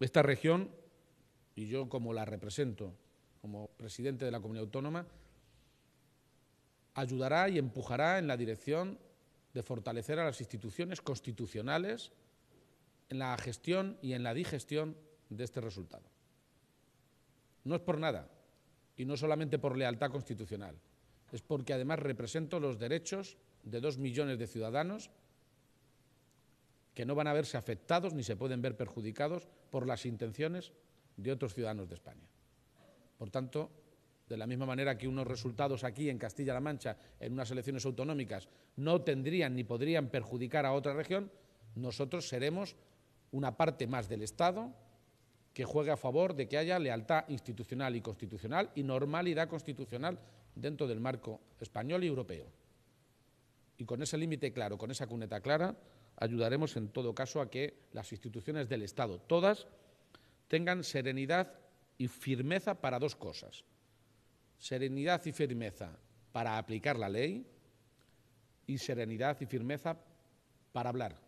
Esta región, y yo como la represento, como presidente de la comunidad autónoma, ayudará y empujará en la dirección de fortalecer a las instituciones constitucionales en la gestión y en la digestión de este resultado. No es por nada, y no solamente por lealtad constitucional, es porque además represento los derechos de dos millones de ciudadanos que no van a verse afectados ni se pueden ver perjudicados por las intenciones de otros ciudadanos de España. Por tanto, de la misma manera que unos resultados aquí en Castilla-La Mancha, en unas elecciones autonómicas, no tendrían ni podrían perjudicar a otra región, nosotros seremos una parte más del Estado que juegue a favor de que haya lealtad institucional y constitucional y normalidad constitucional dentro del marco español y europeo. Y con ese límite claro, con esa cuneta clara, ayudaremos en todo caso a que las instituciones del Estado, todas, tengan serenidad y firmeza para dos cosas. Serenidad y firmeza para aplicar la ley y serenidad y firmeza para hablar